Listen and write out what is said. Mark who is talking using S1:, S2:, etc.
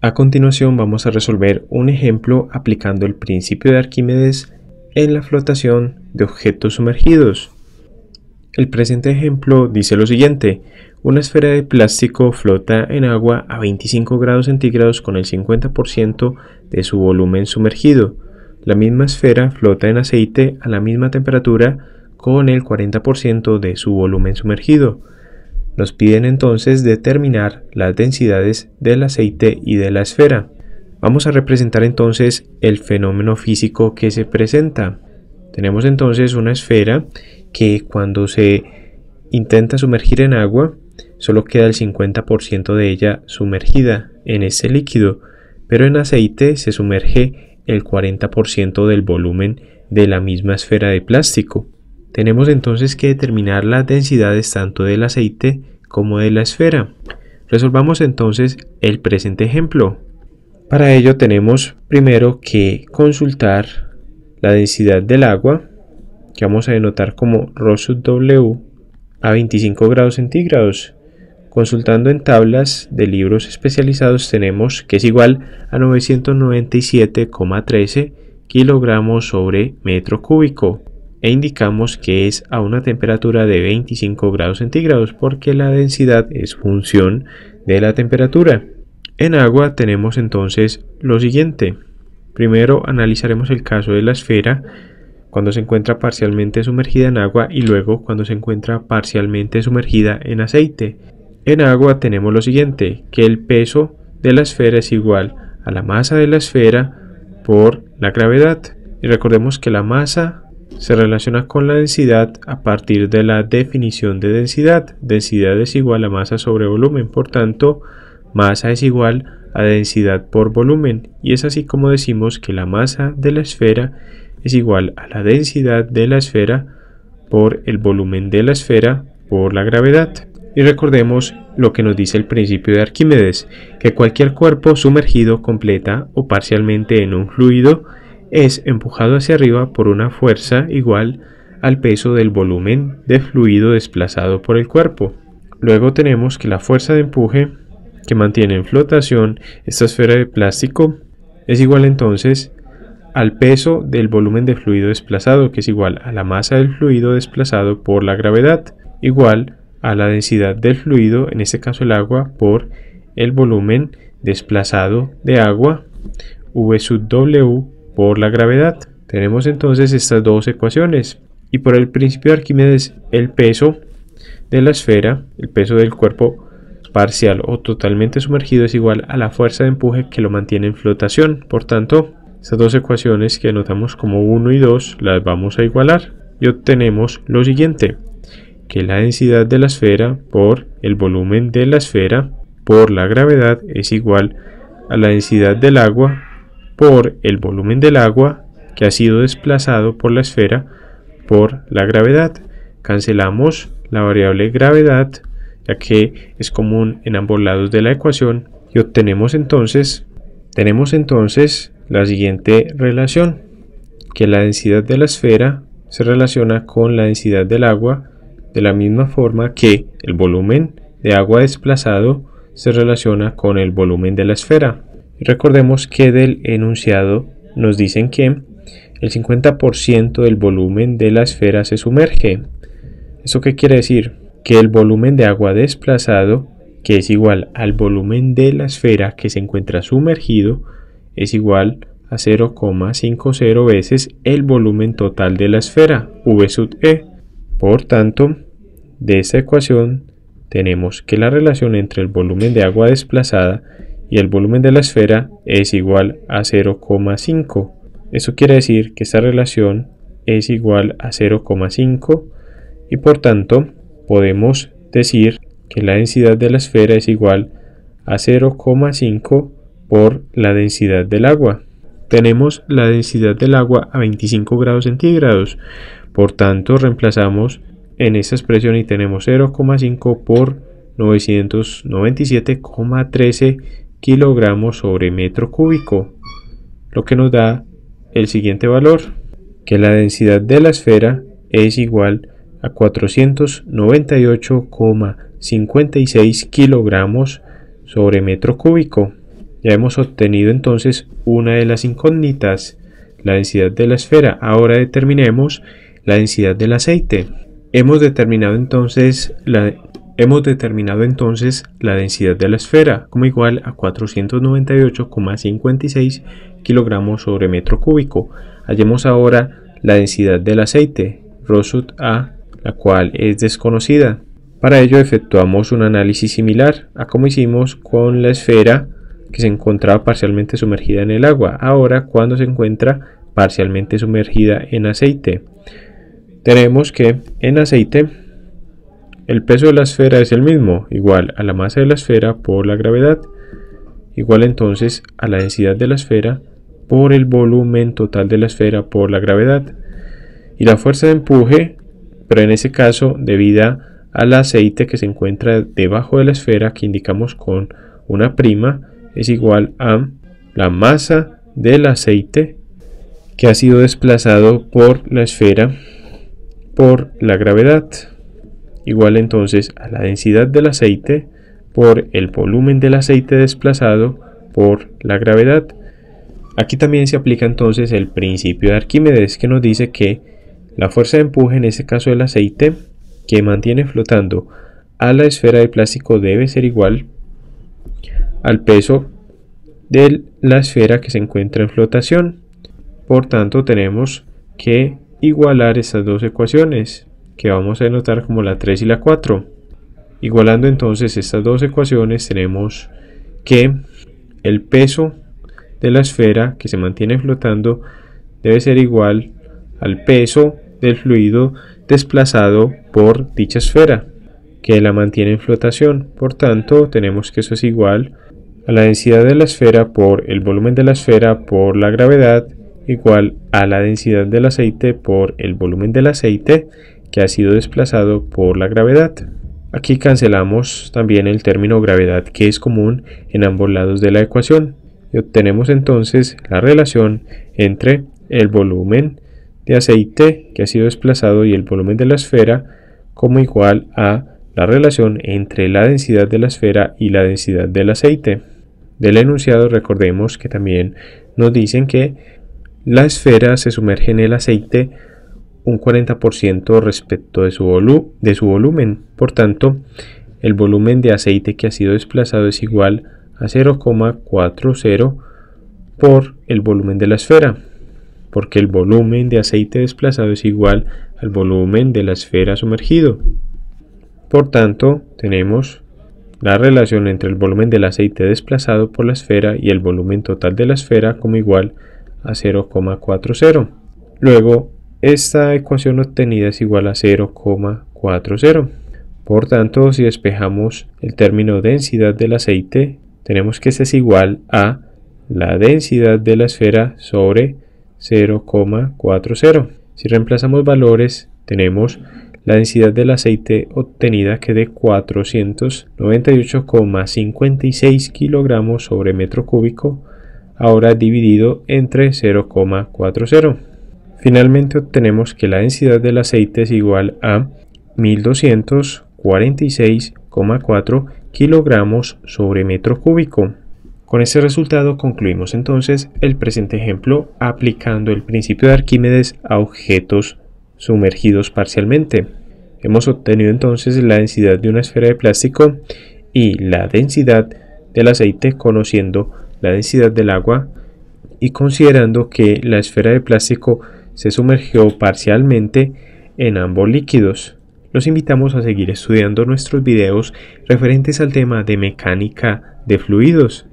S1: A continuación vamos a resolver un ejemplo aplicando el principio de Arquímedes en la flotación de objetos sumergidos. El presente ejemplo dice lo siguiente. Una esfera de plástico flota en agua a 25 grados centígrados con el 50% de su volumen sumergido. La misma esfera flota en aceite a la misma temperatura con el 40% de su volumen sumergido. Nos piden entonces determinar las densidades del aceite y de la esfera. Vamos a representar entonces el fenómeno físico que se presenta. Tenemos entonces una esfera que cuando se intenta sumergir en agua, solo queda el 50% de ella sumergida en ese líquido, pero en aceite se sumerge el 40% del volumen de la misma esfera de plástico. Tenemos entonces que determinar las densidades tanto del aceite como de la esfera. Resolvamos entonces el presente ejemplo. Para ello tenemos primero que consultar la densidad del agua, que vamos a denotar como Rho W a 25 grados centígrados. Consultando en tablas de libros especializados tenemos que es igual a 997,13 kilogramos sobre metro cúbico e indicamos que es a una temperatura de 25 grados centígrados porque la densidad es función de la temperatura. En agua tenemos entonces lo siguiente. Primero analizaremos el caso de la esfera cuando se encuentra parcialmente sumergida en agua y luego cuando se encuentra parcialmente sumergida en aceite. En agua tenemos lo siguiente, que el peso de la esfera es igual a la masa de la esfera por la gravedad. Y recordemos que la masa se relaciona con la densidad a partir de la definición de densidad. Densidad es igual a masa sobre volumen, por tanto, masa es igual a densidad por volumen, y es así como decimos que la masa de la esfera es igual a la densidad de la esfera por el volumen de la esfera por la gravedad. Y recordemos lo que nos dice el principio de Arquímedes, que cualquier cuerpo sumergido completa o parcialmente en un fluido es empujado hacia arriba por una fuerza igual al peso del volumen de fluido desplazado por el cuerpo. Luego tenemos que la fuerza de empuje que mantiene en flotación esta esfera de plástico es igual entonces al peso del volumen de fluido desplazado, que es igual a la masa del fluido desplazado por la gravedad, igual a la densidad del fluido, en este caso el agua, por el volumen desplazado de agua, V sub W por la gravedad. Tenemos entonces estas dos ecuaciones. Y por el principio de Arquímedes, el peso de la esfera, el peso del cuerpo parcial o totalmente sumergido es igual a la fuerza de empuje que lo mantiene en flotación. Por tanto, estas dos ecuaciones que anotamos como 1 y 2 las vamos a igualar y obtenemos lo siguiente, que la densidad de la esfera por el volumen de la esfera por la gravedad es igual a la densidad del agua por el volumen del agua que ha sido desplazado por la esfera por la gravedad. Cancelamos la variable gravedad ya que es común en ambos lados de la ecuación y obtenemos entonces tenemos entonces la siguiente relación que la densidad de la esfera se relaciona con la densidad del agua de la misma forma que el volumen de agua desplazado se relaciona con el volumen de la esfera. Recordemos que del enunciado nos dicen que el 50% del volumen de la esfera se sumerge. ¿Eso qué quiere decir? Que el volumen de agua desplazado, que es igual al volumen de la esfera que se encuentra sumergido, es igual a 0,50 veces el volumen total de la esfera, V sub E. Por tanto, de esta ecuación tenemos que la relación entre el volumen de agua desplazada y el volumen de la esfera es igual a 0,5. Eso quiere decir que esta relación es igual a 0,5 y por tanto podemos decir que la densidad de la esfera es igual a 0,5 por la densidad del agua. Tenemos la densidad del agua a 25 grados centígrados, por tanto reemplazamos en esta expresión y tenemos 0,5 por 997,13 kilogramos sobre metro cúbico, lo que nos da el siguiente valor, que la densidad de la esfera es igual a 498,56 kilogramos sobre metro cúbico. Ya hemos obtenido entonces una de las incógnitas, la densidad de la esfera. Ahora determinemos la densidad del aceite. Hemos determinado entonces la Hemos determinado entonces la densidad de la esfera como igual a 498,56 kilogramos sobre metro cúbico. Hallemos ahora la densidad del aceite, Rosut A, la cual es desconocida. Para ello efectuamos un análisis similar a como hicimos con la esfera que se encontraba parcialmente sumergida en el agua, ahora cuando se encuentra parcialmente sumergida en aceite. Tenemos que en aceite el peso de la esfera es el mismo, igual a la masa de la esfera por la gravedad, igual entonces a la densidad de la esfera por el volumen total de la esfera por la gravedad. Y la fuerza de empuje, pero en ese caso debida al aceite que se encuentra debajo de la esfera que indicamos con una prima, es igual a la masa del aceite que ha sido desplazado por la esfera por la gravedad igual entonces a la densidad del aceite por el volumen del aceite desplazado por la gravedad. Aquí también se aplica entonces el principio de Arquímedes que nos dice que la fuerza de empuje, en ese caso del aceite, que mantiene flotando a la esfera de plástico debe ser igual al peso de la esfera que se encuentra en flotación. Por tanto, tenemos que igualar estas dos ecuaciones que vamos a denotar como la 3 y la 4. Igualando entonces estas dos ecuaciones tenemos que el peso de la esfera que se mantiene flotando debe ser igual al peso del fluido desplazado por dicha esfera que la mantiene en flotación. Por tanto, tenemos que eso es igual a la densidad de la esfera por el volumen de la esfera por la gravedad igual a la densidad del aceite por el volumen del aceite que ha sido desplazado por la gravedad. Aquí cancelamos también el término gravedad que es común en ambos lados de la ecuación y obtenemos entonces la relación entre el volumen de aceite que ha sido desplazado y el volumen de la esfera como igual a la relación entre la densidad de la esfera y la densidad del aceite. Del enunciado recordemos que también nos dicen que la esfera se sumerge en el aceite un 40% respecto de su, de su volumen. Por tanto, el volumen de aceite que ha sido desplazado es igual a 0,40 por el volumen de la esfera, porque el volumen de aceite desplazado es igual al volumen de la esfera sumergido. Por tanto, tenemos la relación entre el volumen del aceite desplazado por la esfera y el volumen total de la esfera como igual a 0,40. Luego, esta ecuación obtenida es igual a 0,40. Por tanto, si despejamos el término densidad del aceite, tenemos que ese es igual a la densidad de la esfera sobre 0,40. Si reemplazamos valores, tenemos la densidad del aceite obtenida que es de 498,56 kilogramos sobre metro cúbico, ahora dividido entre 0,40. Finalmente obtenemos que la densidad del aceite es igual a 1246,4 kilogramos sobre metro cúbico. Con este resultado concluimos entonces el presente ejemplo aplicando el principio de Arquímedes a objetos sumergidos parcialmente. Hemos obtenido entonces la densidad de una esfera de plástico y la densidad del aceite conociendo la densidad del agua y considerando que la esfera de plástico se sumergió parcialmente en ambos líquidos. Los invitamos a seguir estudiando nuestros videos referentes al tema de mecánica de fluidos.